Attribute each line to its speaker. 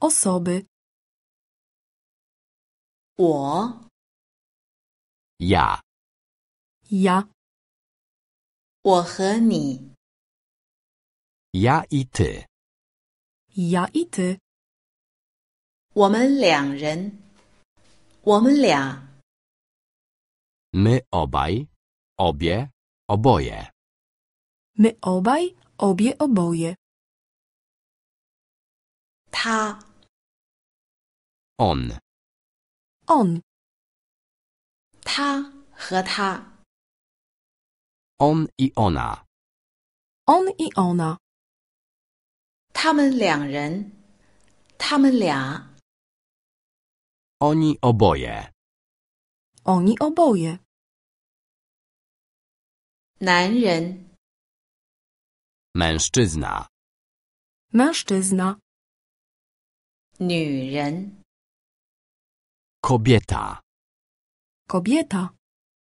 Speaker 1: osoby. 我 ja ja ja i ty ja i ty 我们两人我们俩 my obaj obie oboje my obaj obie oboje 他 on. On. On i ona. On i ona. Oni oboje. Oni oboje. 男人。Mężczyzna. Mężczyzna. 女人。Kobieta. Kobieta.